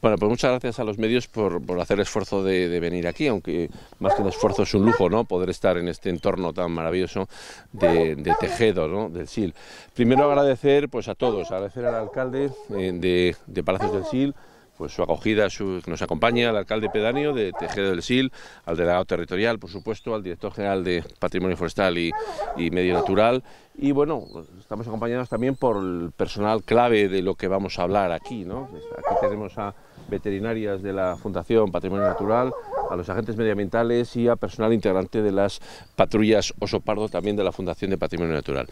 Bueno, pues muchas gracias a los medios por, por hacer el esfuerzo de, venir aquí, aunque más que un esfuerzo es un lujo, ¿no? Poder estar en este entorno tan maravilloso de, de Tejedo, ¿no? Del SIL. Primero agradecer pues a todos, agradecer al alcalde eh, de, Palacios del SIL, pues su acogida, su, nos acompaña al alcalde pedáneo de Tejedo del SIL, al delegado territorial, por supuesto, al director general de Patrimonio Forestal y, Medio Natural. Y bueno, estamos acompañados también por el personal clave de lo que vamos a hablar aquí, ¿no? Aquí tenemos a veterinarias de la Fundación Patrimonio Natural, a los agentes medioambientales y a personal integrante de las patrullas Osopardo, también de la Fundación de Patrimonio Natural.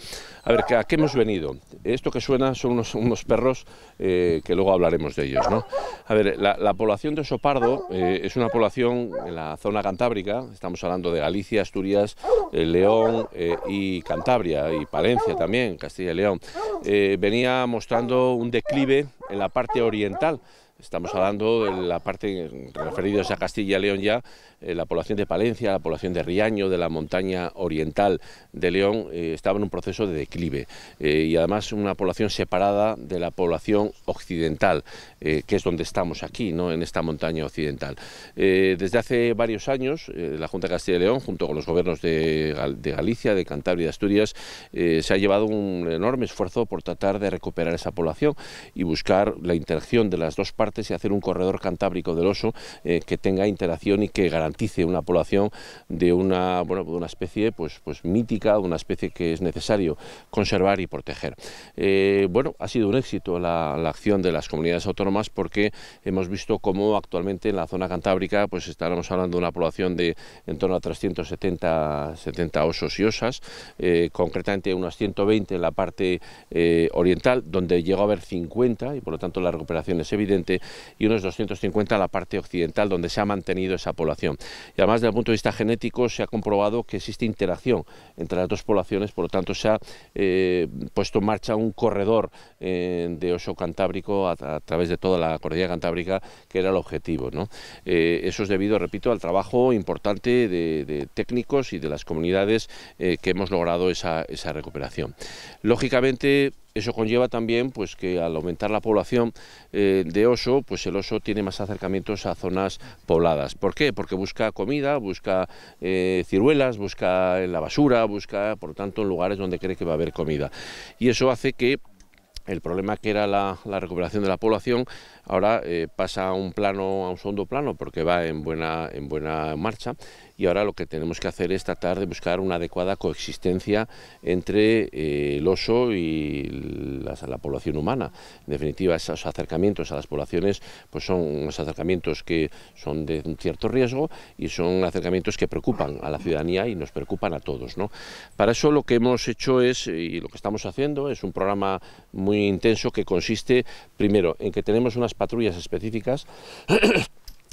A ver, ¿a qué hemos venido? Esto que suena son unos, perros eh, que luego hablaremos de ellos. ¿no? A ver, la, población de Osopardo eh, es una población en la zona cantábrica, estamos hablando de Galicia, Asturias, eh, León y Cantabria y Palencia también, Castilla y León. venía mostrando un declive en la parte oriental Estamos hablando de la parte referida a Castilla y León ya, eh, la población de Palencia, la población de Riaño, de la montaña oriental de León, eh, estaba en un proceso de declive eh, y además una población separada de la población occidental, que es donde estamos aquí, ¿no? en esta montaña occidental. desde hace varios años, la Junta de Castilla y León, junto con los gobiernos de, de Galicia, de Cantabria y de Asturias, se ha llevado un enorme esfuerzo por tratar de recuperar esa población y buscar la interacción de las dos partes y hacer un corredor cantábrico del oso eh, que tenga interacción y que garantice una población de una, bueno, de una especie pues, pues mítica, de una especie que es necesario conservar y proteger. Eh, bueno, ha sido un éxito la, acción de las comunidades autónomas porque hemos visto cómo actualmente en la zona cantábrica pues estaremos hablando de una población de en torno a 370 70 osos y osas, eh, concretamente unos 120 en la parte oriental, donde llegó a haber 50 y por lo tanto la recuperación es evidente y unos 250 a la parte occidental, donde se ha mantenido esa población. Y además, desde el punto de vista genético, se ha comprobado que existe interacción entre las dos poblaciones, por lo tanto, se ha eh, puesto en marcha un corredor eh, de oso cantábrico a, través de toda la cordillera cantábrica, que era el objetivo. Eh, eso es debido, repito, al trabajo importante de, técnicos y de las comunidades que hemos logrado esa, esa recuperación. Lógicamente, eso conlleva también pues, que al aumentar la población eh, de oso, pues el oso tiene más acercamientos a zonas pobladas. ¿Por qué? Porque busca comida, busca eh, ciruelas, busca en la basura, busca, por tanto, en lugares donde cree que va a haber comida. Y eso hace que el problema que era la recuperación de la población Ahora eh, pasa a un plano, a un segundo plano, porque va en buena, en buena marcha. Y ahora lo que tenemos que hacer es tratar de buscar una adecuada coexistencia entre eh, el oso y la, población humana. En definitiva, esos acercamientos a las poblaciones pues son unos acercamientos que son de cierto riesgo y son acercamientos que preocupan a la ciudadanía y nos preocupan a todos. Para eso lo que hemos hecho es, eh, y lo que estamos haciendo, es un programa muy intenso que consiste, primero, en que tenemos unas patrullas específicas eh,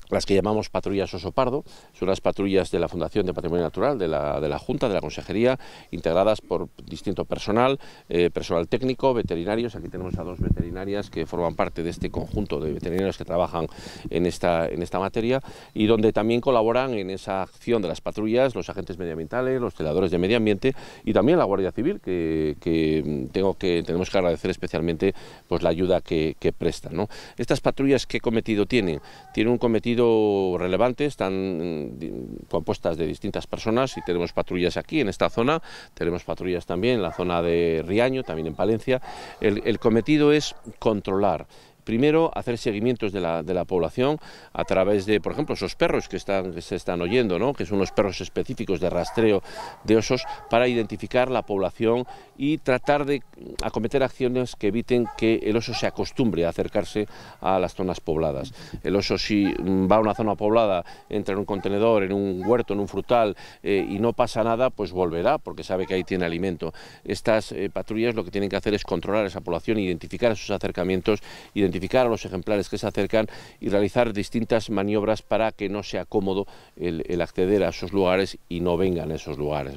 las que llamamos patrullas oso pardo, son las patrullas de la Fundación de Patrimonio Natural, de la, Junta, de la Consejería, integradas por distinto personal, eh, personal técnico, veterinarios, aquí tenemos a dos veterinarias que forman parte de este conjunto de veterinarios que trabajan en esta, en esta materia, y donde también colaboran en esa acción de las patrullas los agentes medioambientales, los teladores de medio ambiente y también la Guardia Civil, que, tenemos que agradecer especialmente pues, la ayuda que, prestan. ¿no? Estas patrullas, ¿qué cometido tienen? Tienen un cometido sido relevantes, están mm, compuestas de distintas personas y tenemos patrullas aquí en esta zona, tenemos patrullas también en la zona de Riaño, también en Palencia. el cometido es controlar primero hacer seguimientos de la, población a través de, por ejemplo, esos perros que, están, se están oyendo, ¿no? que son unos perros específicos de rastreo de osos para identificar la población y tratar de acometer acciones que eviten que el oso se acostumbre a acercarse a las zonas pobladas. El oso si va a una zona poblada, entra en un contenedor, en un huerto, en un frutal eh, y no pasa nada, pues volverá porque sabe que ahí tiene alimento. Estas eh, patrullas lo que tienen que hacer es controlar esa población, identificar esos acercamientos, identificar identificar a los ejemplares que se acercan y realizar distintas maniobras para que no sea cómodo el, acceder a esos lugares y no vengan a esos lugares.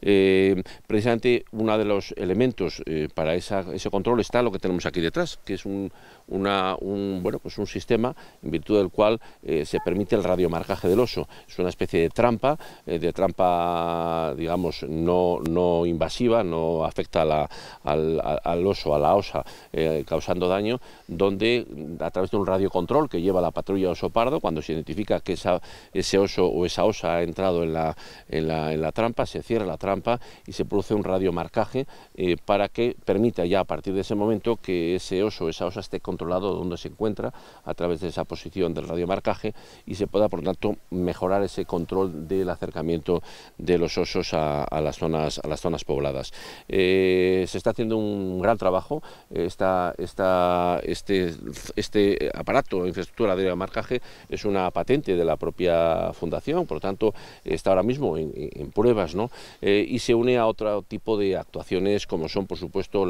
Eh, precisamente uno de los elementos eh, para ese control está lo que tenemos aquí detrás, que es un, bueno, pues un sistema en virtud del cual eh, se permite el radiomarcaje del oso. Es una especie de trampa, de trampa digamos no, invasiva, no afecta al, al, oso, a la osa, causando daño, donde a través de un radiocontrol que lleva la patrulla oso pardo, cuando se identifica que esa, ese oso o esa osa ha entrado en la, la, en la trampa, se cierra la trampa y se produce un radiomarcaje eh, para que permita ya a partir de ese momento que ese oso o esa osa esté controlado donde se encuentra a través de esa posición del radiomarcaje y se pueda, por tanto, mejorar ese control del acercamiento de los osos a, las, zonas, a las zonas pobladas. Eh, se está haciendo un gran trabajo, eh, está está este eh, este aparato, infraestructura de marcaje, es una patente de la propia fundación, por lo tanto está ahora mismo en, pruebas ¿no? Eh, y se une a otro tipo de actuaciones como son por supuesto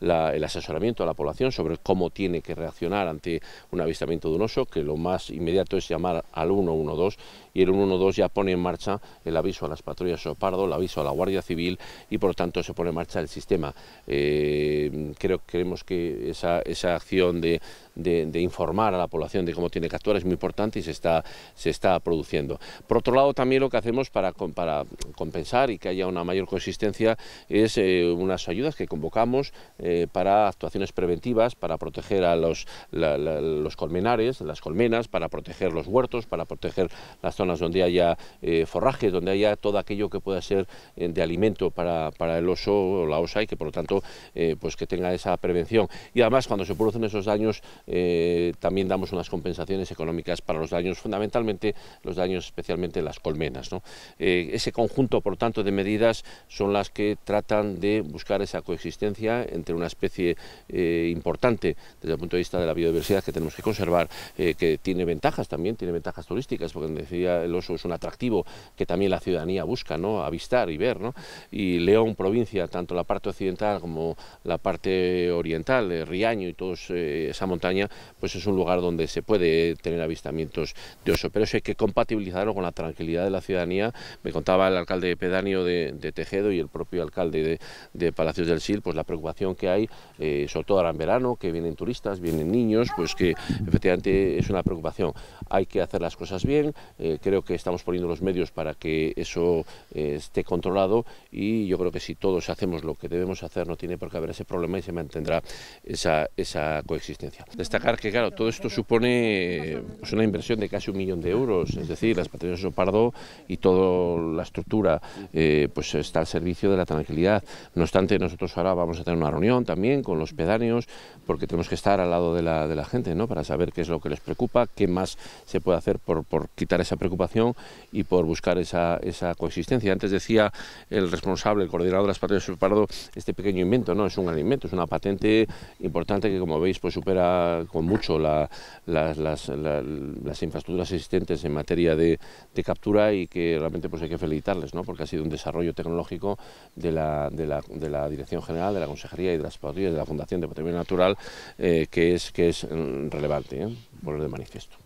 el asesoramiento a la población sobre cómo tiene que reaccionar ante un avistamiento de un oso, que lo más inmediato es llamar al 112 y el 112 ya pone en marcha el aviso a las patrullas Sopardo, el aviso a la Guardia Civil y por lo tanto se pone en marcha el sistema. Eh, creo que que esa, esa acción det de, informar a la población de cómo tiene que actuar es muy importante y se está, se está produciendo. Por otro lado, también lo que hacemos para, para compensar y que haya una mayor consistencia es eh, unas ayudas que convocamos eh, para actuaciones preventivas, para proteger a los, los colmenares, las colmenas, para proteger los huertos, para proteger las zonas donde haya eh, forraje, donde haya todo aquello que pueda ser de alimento para, para, el oso o la osa y que por lo tanto pues que tenga esa prevención. Y además cuando se producen esos daños eh, también damos unas compensaciones económicas para los daños, fundamentalmente los daños especialmente en las colmenas. Eh, ese conjunto, por tanto, de medidas son las que tratan de buscar esa coexistencia entre una especie eh, importante desde el punto de vista de la biodiversidad que tenemos que conservar, que tiene ventajas también, tiene ventajas turísticas, porque decía el oso es un atractivo que también la ciudadanía busca ¿no? avistar y ver. Y León, provincia, tanto la parte occidental como la parte oriental, Riaño y toda esa montaña, pues es un lugar donde se puede tener avistamientos de oso. Pero eso hay que compatibilizarlo con la tranquilidad de la ciudadanía. Me contaba el alcalde de Pedanio de, Tejedo y el propio alcalde de, Palacios del Sil, pues la preocupación que hay, eh, sobre todo ahora en verano, que vienen turistas, vienen niños, pues que efectivamente es una preocupación. Hay que hacer las cosas bien, eh, creo que estamos poniendo los medios para que eso eh, esté controlado y yo creo que si todos hacemos lo que debemos hacer no tiene por qué haber ese problema y se mantendrá esa coexistencia. Destacar que, claro, todo esto supone pues, una inversión de casi un millón de euros, es decir, las patrullas de Sopardo y toda la estructura eh, pues está al servicio de la tranquilidad. No obstante, nosotros ahora vamos a tener una reunión también con los pedáneos, porque tenemos que estar al lado de la, gente, ¿no?, para saber qué es lo que les preocupa, qué más se puede hacer por, quitar esa preocupación y por buscar esa, coexistencia. Antes decía el responsable, el coordinador de las patrullas de Sopardo, este pequeño invento, ¿no?, es un gran invento, es una patente importante que, como veis, pues supera con mucho las, infraestructuras existentes en materia de, captura y que realmente pues hay que felicitarles, ¿no? porque ha sido un desarrollo tecnológico de la, de la, de la Dirección General, de la Consejería y de de la Fundación de Patrimonio Natural eh, que, es, que es mm, relevante, ¿eh? por lo de manifiesto.